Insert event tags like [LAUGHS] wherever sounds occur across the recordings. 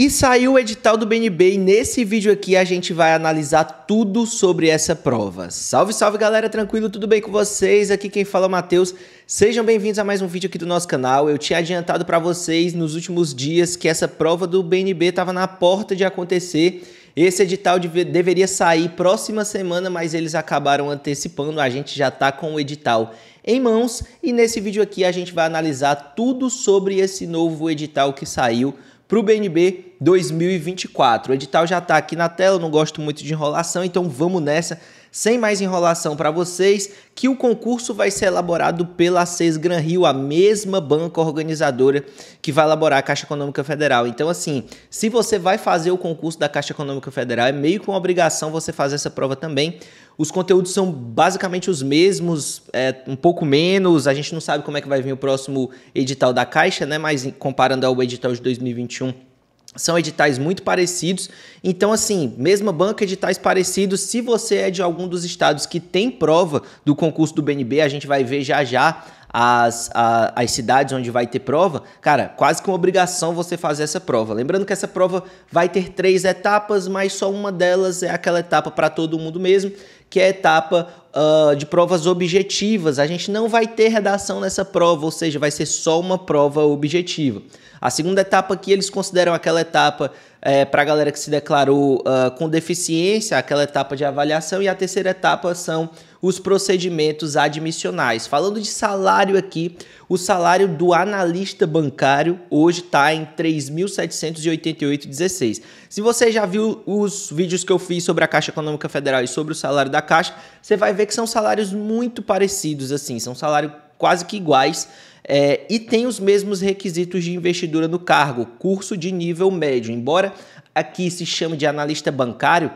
E saiu o edital do BNB e nesse vídeo aqui a gente vai analisar tudo sobre essa prova. Salve, salve galera, tranquilo? Tudo bem com vocês? Aqui quem fala é o Matheus. Sejam bem-vindos a mais um vídeo aqui do nosso canal. Eu tinha adiantado para vocês nos últimos dias que essa prova do BNB estava na porta de acontecer. Esse edital deveria sair próxima semana, mas eles acabaram antecipando. A gente já está com o edital em mãos e nesse vídeo aqui a gente vai analisar tudo sobre esse novo edital que saiu para o BNB 2024. O edital já está aqui na tela, não gosto muito de enrolação, então vamos nessa. Sem mais enrolação para vocês, que o concurso vai ser elaborado pela CES Gran Rio, a mesma banca organizadora que vai elaborar a Caixa Econômica Federal. Então, assim, se você vai fazer o concurso da Caixa Econômica Federal, é meio que uma obrigação você fazer essa prova também. Os conteúdos são basicamente os mesmos, é, um pouco menos. A gente não sabe como é que vai vir o próximo edital da Caixa, né? Mas comparando ao edital de 2021 são editais muito parecidos. Então, assim, mesma banca, editais parecidos. Se você é de algum dos estados que tem prova do concurso do BNB, a gente vai ver já já as, a, as cidades onde vai ter prova, cara, quase que uma obrigação você fazer essa prova. Lembrando que essa prova vai ter três etapas, mas só uma delas é aquela etapa para todo mundo mesmo, que é a etapa uh, de provas objetivas. A gente não vai ter redação nessa prova, ou seja, vai ser só uma prova objetiva. A segunda etapa aqui eles consideram aquela etapa é, para a galera que se declarou uh, com deficiência, aquela etapa de avaliação, e a terceira etapa são os procedimentos admissionais. Falando de salário aqui, o salário do analista bancário hoje está em R$ 3.788,16. Se você já viu os vídeos que eu fiz sobre a Caixa Econômica Federal e sobre o salário da Caixa, você vai ver que são salários muito parecidos, assim, são salários quase que iguais é, e tem os mesmos requisitos de investidura no cargo, curso de nível médio. Embora aqui se chame de analista bancário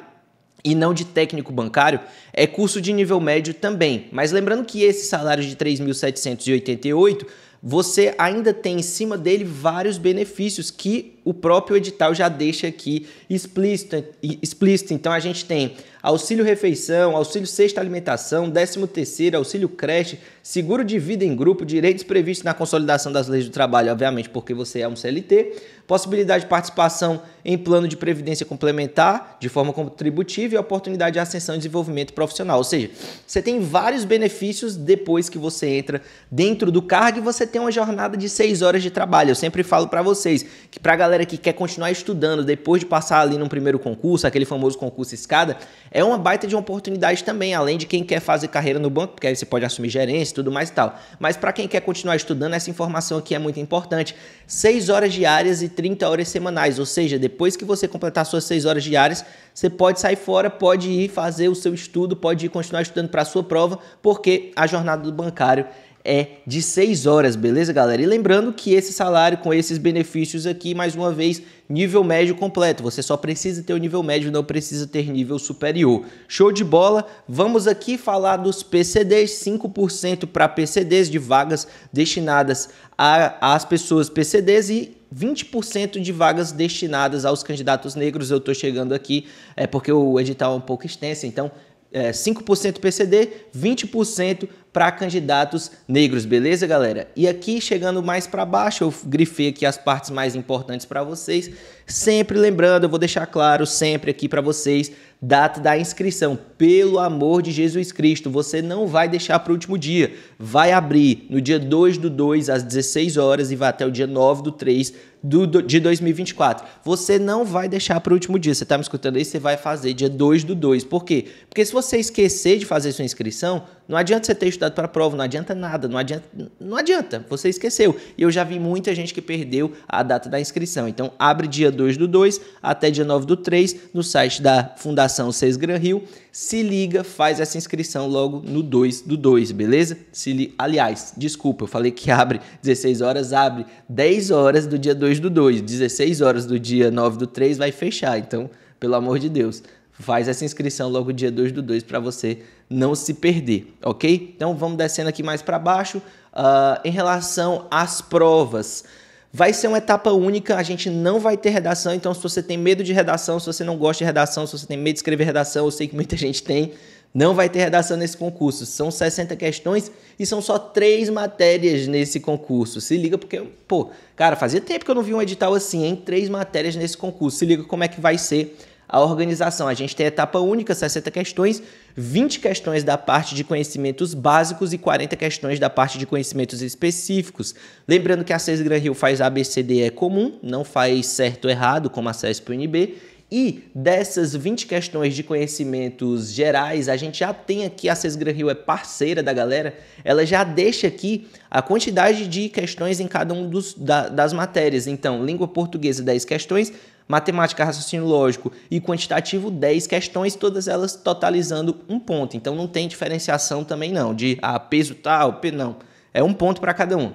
e não de técnico bancário, é curso de nível médio também. Mas lembrando que esse salário de 3.788, você ainda tem em cima dele vários benefícios que o próprio edital já deixa aqui explícito, explícito. Então a gente tem auxílio refeição, auxílio sexta alimentação, décimo terceiro, auxílio creche, seguro de vida em grupo, direitos previstos na consolidação das leis do trabalho, obviamente, porque você é um CLT, possibilidade de participação em plano de previdência complementar de forma contributiva e oportunidade de ascensão e desenvolvimento profissional. Ou seja, você tem vários benefícios depois que você entra dentro do cargo e você tem uma jornada de seis horas de trabalho. Eu sempre falo para vocês que para a galera galera que quer continuar estudando depois de passar ali no primeiro concurso, aquele famoso concurso escada, é uma baita de uma oportunidade também, além de quem quer fazer carreira no banco, porque aí você pode assumir gerência e tudo mais e tal. Mas para quem quer continuar estudando, essa informação aqui é muito importante. 6 horas diárias e 30 horas semanais, ou seja, depois que você completar suas 6 horas diárias, você pode sair fora, pode ir fazer o seu estudo, pode ir continuar estudando para a sua prova, porque a jornada do bancário é de 6 horas, beleza, galera? E lembrando que esse salário com esses benefícios aqui, mais uma vez, nível médio completo. Você só precisa ter o nível médio, não precisa ter nível superior. Show de bola. Vamos aqui falar dos PCDs, 5% para PCDs de vagas destinadas às pessoas PCDs e 20% de vagas destinadas aos candidatos negros. Eu estou chegando aqui, é porque o edital é um pouco extenso, então é, 5% PCD, 20% para candidatos negros, beleza, galera? E aqui chegando mais para baixo, eu grifei aqui as partes mais importantes para vocês. Sempre lembrando, eu vou deixar claro sempre aqui para vocês data da inscrição. Pelo amor de Jesus Cristo, você não vai deixar para o último dia. Vai abrir no dia 2 do 2 às 16 horas e vai até o dia 9 do 3 do, do, de 2024. Você não vai deixar para o último dia. Você está me escutando aí? Você vai fazer dia 2 do 2. Por quê? Porque se você esquecer de fazer sua inscrição, não adianta você ter estudado para a prova, não adianta nada, não adianta, não adianta, você esqueceu. E eu já vi muita gente que perdeu a data da inscrição. Então, abre dia 2 do 2 até dia 9 do 3 no site da Fundação Gran Rio. Se liga, faz essa inscrição logo no 2 do 2, beleza? Se li... Aliás, desculpa, eu falei que abre 16 horas, abre 10 horas do dia 2 do 2, 16 horas do dia 9 do 3 vai fechar. Então, pelo amor de Deus, faz essa inscrição logo dia 2 do 2 para você não se perder, ok? Então vamos descendo aqui mais para baixo. Uh, em relação às provas, vai ser uma etapa única, a gente não vai ter redação, então se você tem medo de redação, se você não gosta de redação, se você tem medo de escrever redação, eu sei que muita [LAUGHS] gente tem, não vai ter redação nesse concurso. São 60 questões e são só três matérias nesse concurso. Se liga porque, pô, cara, fazia tempo que eu não vi um edital assim, em Três matérias nesse concurso. Se liga como é que vai ser a organização. A gente tem a etapa única, 60 questões, 20 questões da parte de conhecimentos básicos e 40 questões da parte de conhecimentos específicos. Lembrando que a CES Gran Rio faz ABCDE é comum, não faz certo ou errado, como a CESP UNB. E dessas 20 questões de conhecimentos gerais, a gente já tem aqui, a Gran Rio é parceira da galera, ela já deixa aqui a quantidade de questões em cada uma da, das matérias. Então, língua portuguesa 10 questões, matemática, raciocínio lógico e quantitativo 10 questões, todas elas totalizando um ponto. Então não tem diferenciação também não, de ah, peso tal, peso, não. É um ponto para cada um.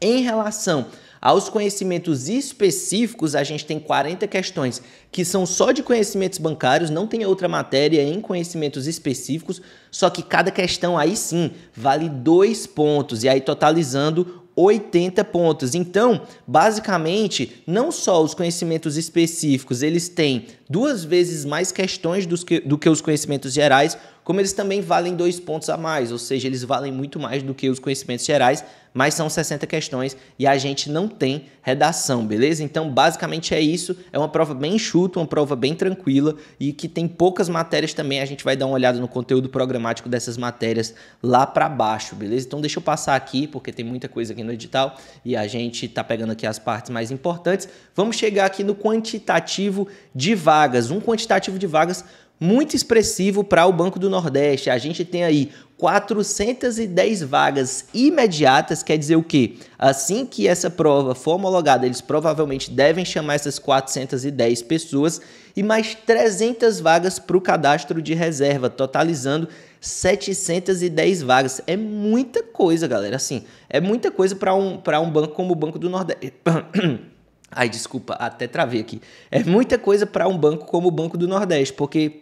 Em relação aos conhecimentos específicos, a gente tem 40 questões que são só de conhecimentos bancários, não tem outra matéria em conhecimentos específicos, só que cada questão aí sim vale dois pontos, e aí totalizando 80 pontos. Então, basicamente, não só os conhecimentos específicos, eles têm duas vezes mais questões do que, do que os conhecimentos gerais, como eles também valem dois pontos a mais, ou seja, eles valem muito mais do que os conhecimentos gerais, mas são 60 questões e a gente não tem redação, beleza? Então, basicamente é isso, é uma prova bem enxuta uma prova bem tranquila e que tem poucas matérias também. A gente vai dar uma olhada no conteúdo programático dessas matérias lá para baixo, beleza? Então deixa eu passar aqui, porque tem muita coisa aqui no edital e a gente está pegando aqui as partes mais importantes. Vamos chegar aqui no quantitativo de vagas. Um quantitativo de vagas muito expressivo para o Banco do Nordeste. A gente tem aí 410 vagas imediatas, quer dizer o quê? Assim que essa prova for homologada, eles provavelmente devem chamar essas 410 pessoas e mais 300 vagas para o cadastro de reserva, totalizando 710 vagas. É muita coisa, galera. Assim, é muita coisa para um, um banco como o Banco do Nordeste. [COUGHS] Ai, desculpa, até travei aqui. É muita coisa para um banco como o Banco do Nordeste, porque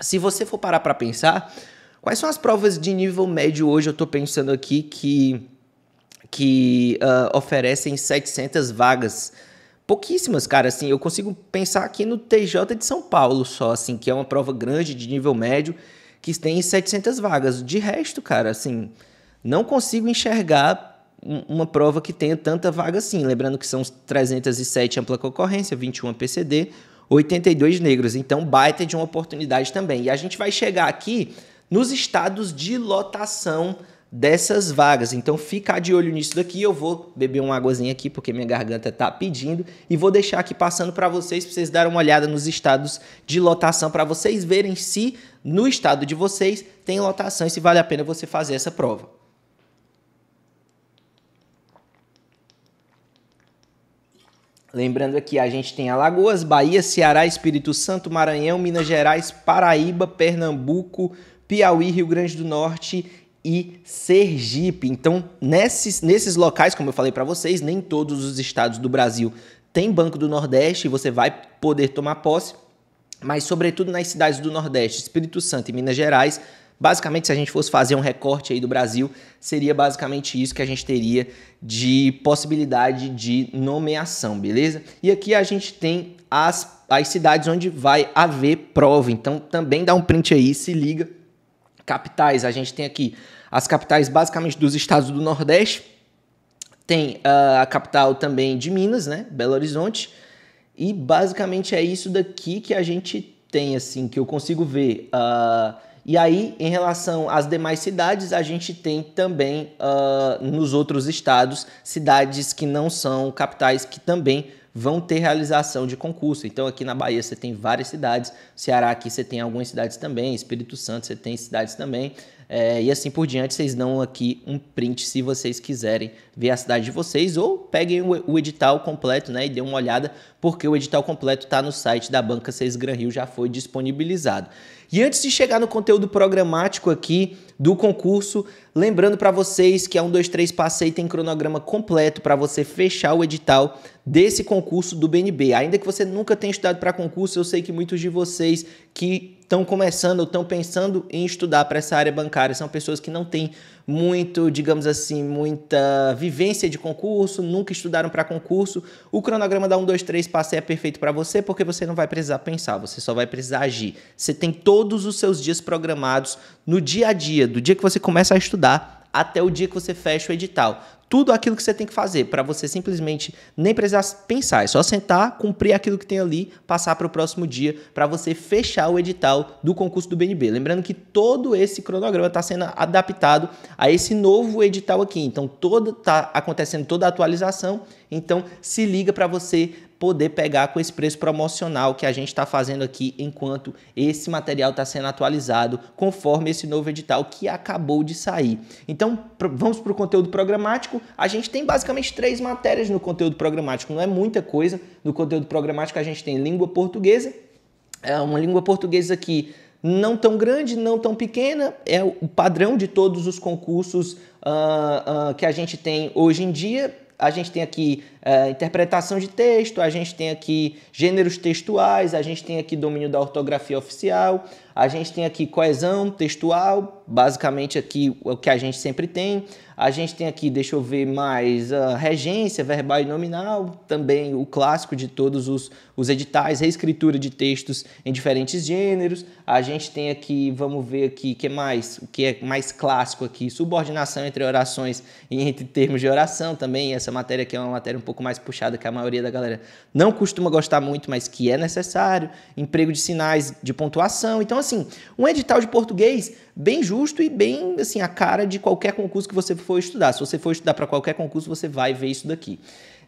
se você for parar para pensar, quais são as provas de nível médio hoje? Eu estou pensando aqui que, que uh, oferecem 700 vagas. Pouquíssimas, cara, assim, eu consigo pensar aqui no TJ de São Paulo só, assim, que é uma prova grande de nível médio, que tem 700 vagas. De resto, cara, assim, não consigo enxergar uma prova que tenha tanta vaga assim. Lembrando que são 307 ampla concorrência, 21 PCD, 82 negros. Então, baita de uma oportunidade também. E a gente vai chegar aqui nos estados de lotação dessas vagas. Então, fica de olho nisso daqui. Eu vou beber uma águazinha aqui porque minha garganta está pedindo e vou deixar aqui passando para vocês para vocês darem uma olhada nos estados de lotação para vocês verem se no estado de vocês tem lotação e se vale a pena você fazer essa prova. Lembrando aqui, a gente tem Alagoas, Bahia, Ceará, Espírito Santo, Maranhão, Minas Gerais, Paraíba, Pernambuco, Piauí, Rio Grande do Norte e Sergipe. Então, nesses, nesses locais, como eu falei para vocês, nem todos os estados do Brasil têm Banco do Nordeste e você vai poder tomar posse, mas sobretudo nas cidades do Nordeste, Espírito Santo e Minas Gerais, Basicamente, se a gente fosse fazer um recorte aí do Brasil, seria basicamente isso que a gente teria de possibilidade de nomeação, beleza? E aqui a gente tem as, as cidades onde vai haver prova. Então, também dá um print aí, se liga. Capitais, a gente tem aqui as capitais basicamente dos estados do Nordeste. Tem uh, a capital também de Minas, né? Belo Horizonte. E basicamente é isso daqui que a gente tem, assim, que eu consigo ver. Uh, e aí, em relação às demais cidades, a gente tem também uh, nos outros estados cidades que não são capitais que também vão ter realização de concurso. Então, aqui na Bahia você tem várias cidades, Ceará aqui você tem algumas cidades também, Espírito Santo você tem cidades também. É, e assim por diante, vocês dão aqui um print se vocês quiserem ver a cidade de vocês ou peguem o, o edital completo né, e dê uma olhada, porque o edital completo está no site da Banca 6 Gran Rio, já foi disponibilizado. E antes de chegar no conteúdo programático aqui do concurso, lembrando para vocês que a é 123 Passei tem cronograma completo para você fechar o edital desse concurso do BNB. Ainda que você nunca tenha estudado para concurso, eu sei que muitos de vocês que estão começando, estão pensando em estudar para essa área bancária. São pessoas que não têm muito, digamos assim, muita vivência de concurso, nunca estudaram para concurso. O cronograma da 1, 2, 3 passe é perfeito para você, porque você não vai precisar pensar, você só vai precisar agir. Você tem todos os seus dias programados no dia a dia, do dia que você começa a estudar até o dia que você fecha o edital. Tudo aquilo que você tem que fazer para você simplesmente nem precisar pensar, é só sentar, cumprir aquilo que tem ali, passar para o próximo dia para você fechar o edital do concurso do BNB. Lembrando que todo esse cronograma está sendo adaptado a esse novo edital aqui, então todo está acontecendo toda a atualização. Então se liga para você poder pegar com esse preço promocional que a gente está fazendo aqui enquanto esse material está sendo atualizado conforme esse novo edital que acabou de sair. Então vamos para o conteúdo programático. A gente tem basicamente três matérias no conteúdo programático, não é muita coisa. No conteúdo programático a gente tem língua portuguesa, é uma língua portuguesa aqui não tão grande, não tão pequena, é o padrão de todos os concursos uh, uh, que a gente tem hoje em dia a gente tem aqui uh, interpretação de texto, a gente tem aqui gêneros textuais, a gente tem aqui domínio da ortografia oficial, a gente tem aqui coesão textual, basicamente aqui o que a gente sempre tem. A gente tem aqui, deixa eu ver mais, regência verbal e nominal, também o clássico de todos os, os editais, reescritura de textos em diferentes gêneros. A gente tem aqui, vamos ver aqui, que mais, o que é mais clássico aqui, subordinação entre orações e entre termos de oração também. Essa matéria aqui é uma matéria um pouco mais puxada que a maioria da galera não costuma gostar muito, mas que é necessário. Emprego de sinais de pontuação. Então, assim, um edital de português bem justo e bem, assim, a cara de qualquer concurso que você for estudar. Se você for estudar para qualquer concurso, você vai ver isso daqui.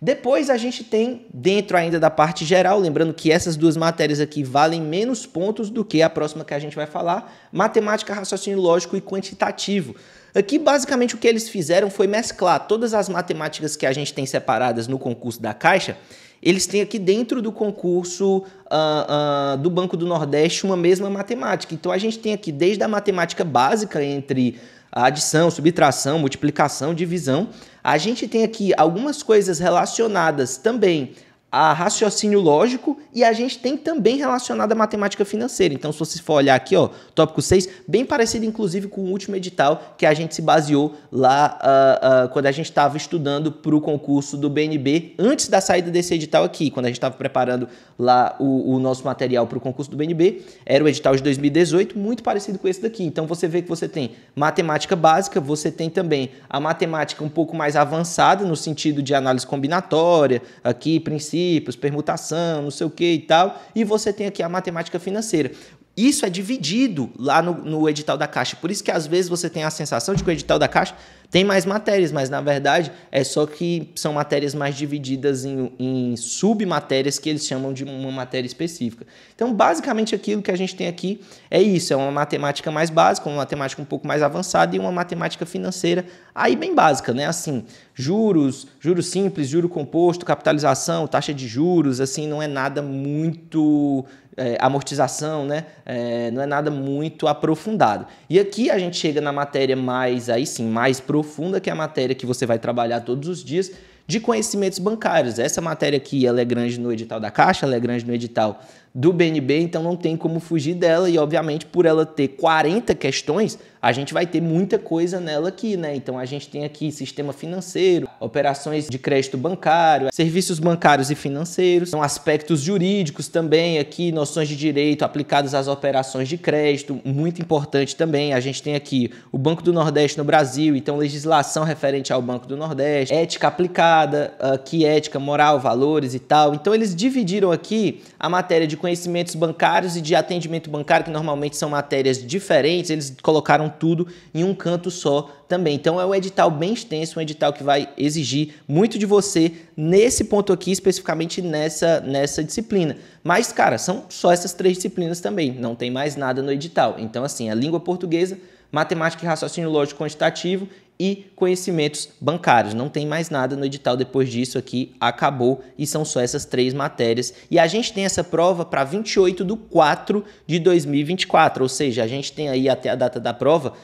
Depois a gente tem, dentro ainda da parte geral, lembrando que essas duas matérias aqui valem menos pontos do que a próxima que a gente vai falar, matemática, raciocínio lógico e quantitativo. Aqui, basicamente, o que eles fizeram foi mesclar todas as matemáticas que a gente tem separadas no concurso da Caixa eles têm aqui dentro do concurso uh, uh, do Banco do Nordeste uma mesma matemática. Então a gente tem aqui desde a matemática básica entre adição, subtração, multiplicação, divisão, a gente tem aqui algumas coisas relacionadas também a raciocínio lógico e a gente tem também relacionado a matemática financeira. Então, se você for olhar aqui, ó, tópico 6, bem parecido inclusive com o último edital que a gente se baseou lá uh, uh, quando a gente estava estudando para o concurso do BNB, antes da saída desse edital aqui, quando a gente estava preparando lá o, o nosso material para o concurso do BNB, era o edital de 2018, muito parecido com esse daqui. Então, você vê que você tem matemática básica, você tem também a matemática um pouco mais avançada no sentido de análise combinatória, aqui, princípio princípios, permutação, não sei o que e tal, e você tem aqui a matemática financeira. Isso é dividido lá no, no edital da Caixa. Por isso que às vezes você tem a sensação de que o edital da Caixa tem mais matérias, mas na verdade é só que são matérias mais divididas em, em submatérias que eles chamam de uma matéria específica. Então, basicamente, aquilo que a gente tem aqui é isso: é uma matemática mais básica, uma matemática um pouco mais avançada e uma matemática financeira aí bem básica, né? Assim, juros, juros simples, juro composto, capitalização, taxa de juros, assim, não é nada muito é, amortização, né? É, não é nada muito aprofundado. E aqui a gente chega na matéria mais aí sim, mais profunda profunda que é a matéria que você vai trabalhar todos os dias de conhecimentos bancários. Essa matéria aqui ela é grande no edital da Caixa, ela é grande no edital do BNB, então não tem como fugir dela e obviamente por ela ter 40 questões, a gente vai ter muita coisa nela aqui, né? Então a gente tem aqui sistema financeiro, operações de crédito bancário, serviços bancários e financeiros, são aspectos jurídicos também aqui, noções de direito aplicadas às operações de crédito, muito importante também. A gente tem aqui o Banco do Nordeste no Brasil, então legislação referente ao Banco do Nordeste, ética aplicada aplicada, uh, ah, que ética, moral, valores e tal. Então eles dividiram aqui a matéria de conhecimentos bancários e de atendimento bancário, que normalmente são matérias diferentes, eles colocaram tudo em um canto só também. Então é um edital bem extenso, um edital que vai exigir muito de você nesse ponto aqui, especificamente nessa, nessa disciplina. Mas, cara, são só essas três disciplinas também, não tem mais nada no edital. Então, assim, a língua portuguesa matemática e raciocínio lógico quantitativo e conhecimentos bancários. Não tem mais nada no edital depois disso aqui, acabou e são só essas três matérias. E a gente tem essa prova para 28 de 4 de 2024, ou seja, a gente tem aí até a data da prova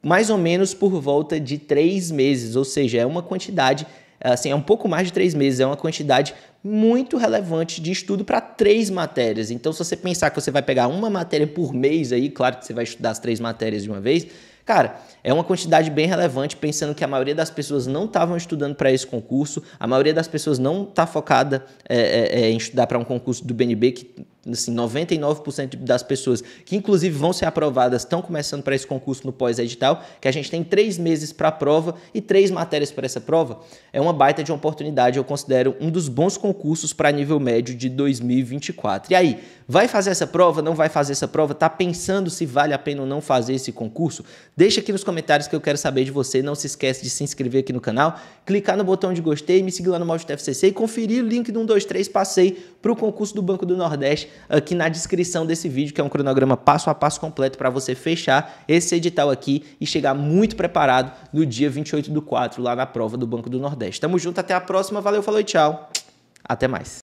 mais ou menos por volta de três meses, ou seja, é uma quantidade assim, é um pouco mais de três meses, é uma quantidade muito relevante de estudo para três matérias. Então, se você pensar que você vai pegar uma matéria por mês aí, claro que você vai estudar as três matérias de uma vez, cara, é uma quantidade bem relevante, pensando que a maioria das pessoas não estavam estudando para esse concurso, a maioria das pessoas não está focada é, é, é, em estudar para um concurso do BNB, que assim, 99% das pessoas que inclusive vão ser aprovadas estão começando para esse concurso no pós-edital, que a gente tem três meses para a prova e três matérias para essa prova, é uma baita de uma oportunidade, eu considero um dos bons concursos concursos para nível médio de 2024. E aí, vai fazer essa prova? Não vai fazer essa prova? Tá pensando se vale a pena ou não fazer esse concurso? Deixa aqui nos comentários que eu quero saber de você. Não se esquece de se inscrever aqui no canal, clicar no botão de gostei, me seguir lá no Maldito TFCC e conferir o link do 123 Passei para o concurso do Banco do Nordeste aqui na descrição desse vídeo, que é um cronograma passo a passo completo para você fechar esse edital aqui e chegar muito preparado no dia 28 do 4, lá na prova do Banco do Nordeste. Tamo junto, até a próxima, valeu, falou e tchau! Até mais.